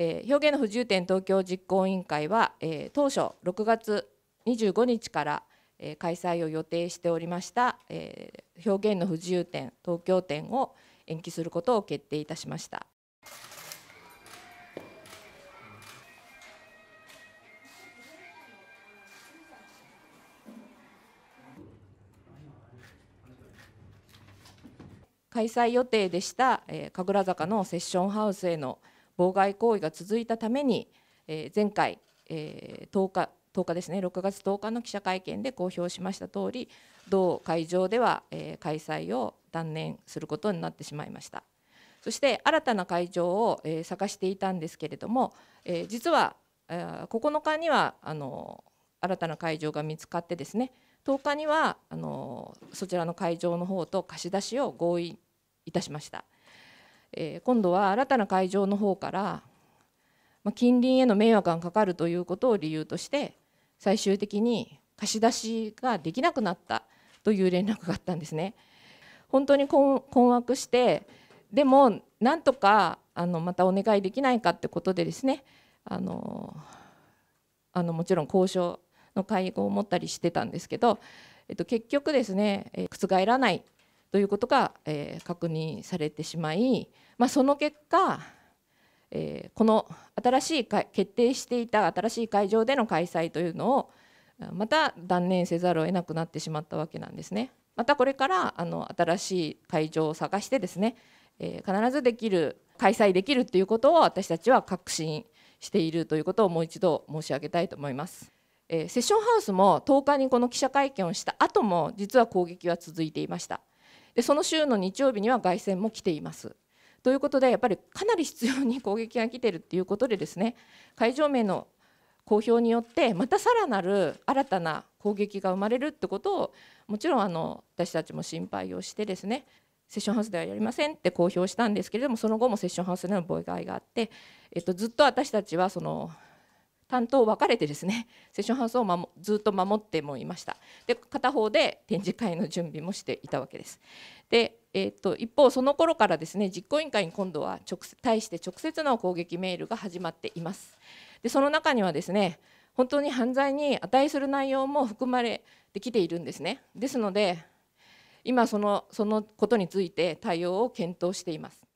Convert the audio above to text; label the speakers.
Speaker 1: えー、表現の不自由展東京実行委員会は、えー、当初6月25日から、えー、開催を予定しておりました、えー、表現の不自由展東京展を延期することを決定いたしました。開催予定でした、えー、神楽坂のセッションハウスへの妨害行為が続いたために、えー、前回、えー、10日10日ですね6月10日の記者会見で公表しました通り同会場では、えー、開催を断念することになってしまいましたそして新たな会場を、えー、探していたんですけれども、えー、実は、えー、9日にはあの新たな会場が見つかってですね10日にはあのそちらの会場の方と貸し出しを合意いたしました。えー、今度は新たな会場の方から、まあ、近隣への迷惑がかかるということを理由として最終的に貸し出しができなくなったという連絡があったんですね。本当に困惑してでもなんとかあのまたお願いできないかってことでですねあのあのもちろん交渉の会合を持ったりしてたんですけど、えっと、結局ですね、え覆らないということが、えー、確認されてしまい、まあ、その結果、えー、この新しい決定していた新しい会場での開催というのをまた断念せざるを得なくなってしまったわけなんですね。またこれからあの新しい会場を探してですね、えー、必ずできる開催できるということを私たちは確信しているということをもう一度申し上げたいと思います。えー、セッションハウスも10日にこの記者会見をした後も実は攻撃は続いていました。でその週の日曜日には凱旋も来ています。ということでやっぱりかなり必要に攻撃が来ているということでですね会場名の公表によってまたさらなる新たな攻撃が生まれるってことをもちろんあの私たちも心配をしてですねセッションハウスではやりませんって公表したんですけれどもその後もセッションハウスでの妨害があって、えっと、ずっと私たちはその担当分かれてですね セッションハウスをずっと守ってもいましたで片方で展示会の準備もしていたわけですで、えーと、と一方その頃からですね実行委員会に今度は直対して直接の攻撃メールが始まっていますでその中にはですね本当に犯罪に値する内容も含まれてきているんですねですので今そのそのことについて対応を検討しています